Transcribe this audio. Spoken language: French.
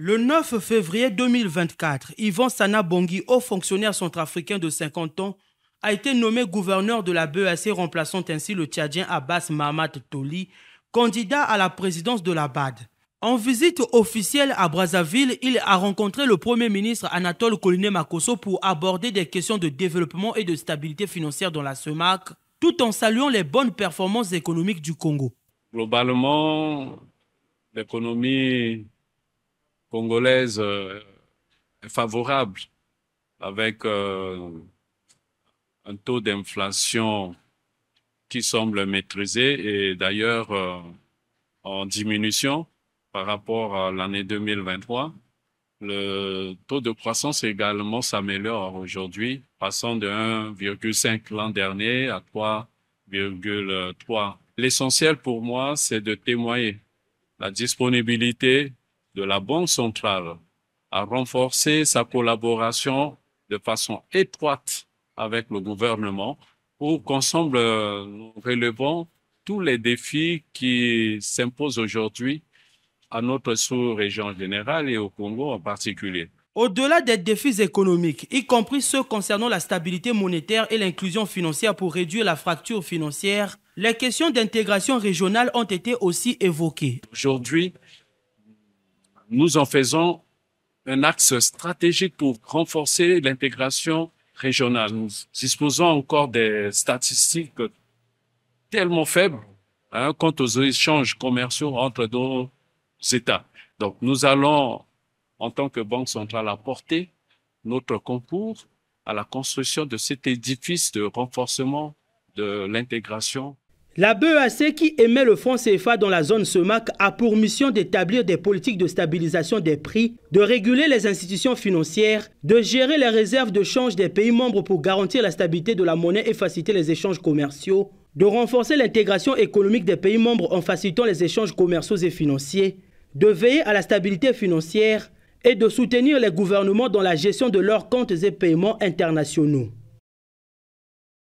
Le 9 février 2024, Yvon Sana Bongi, haut fonctionnaire centrafricain de 50 ans, a été nommé gouverneur de la BEAC, remplaçant ainsi le Tchadien Abbas Mahamat Toli, candidat à la présidence de la BAD. En visite officielle à Brazzaville, il a rencontré le Premier ministre Anatole colinet Makoso pour aborder des questions de développement et de stabilité financière dans la SEMAC, tout en saluant les bonnes performances économiques du Congo. Globalement, l'économie congolaise euh, est favorable avec euh, un taux d'inflation qui semble maîtrisé et d'ailleurs euh, en diminution par rapport à l'année 2023. Le taux de croissance également s'améliore aujourd'hui, passant de 1,5 l'an dernier à 3,3. L'essentiel pour moi, c'est de témoigner la disponibilité de la Banque centrale à renforcer sa collaboration de façon étroite avec le gouvernement pour qu'ensemble euh, nous relevons tous les défis qui s'imposent aujourd'hui à notre sous-région générale et au Congo en particulier. Au-delà des défis économiques, y compris ceux concernant la stabilité monétaire et l'inclusion financière pour réduire la fracture financière, les questions d'intégration régionale ont été aussi évoquées. Aujourd'hui, nous en faisons un axe stratégique pour renforcer l'intégration régionale. Nous disposons encore des statistiques tellement faibles hein, quant aux échanges commerciaux entre nos États. Donc, nous allons, en tant que Banque centrale, apporter notre concours à la construction de cet édifice de renforcement de l'intégration la BEAC qui émet le fonds CFA dans la zone SEMAC a pour mission d'établir des politiques de stabilisation des prix, de réguler les institutions financières, de gérer les réserves de change des pays membres pour garantir la stabilité de la monnaie et faciliter les échanges commerciaux, de renforcer l'intégration économique des pays membres en facilitant les échanges commerciaux et financiers, de veiller à la stabilité financière et de soutenir les gouvernements dans la gestion de leurs comptes et paiements internationaux.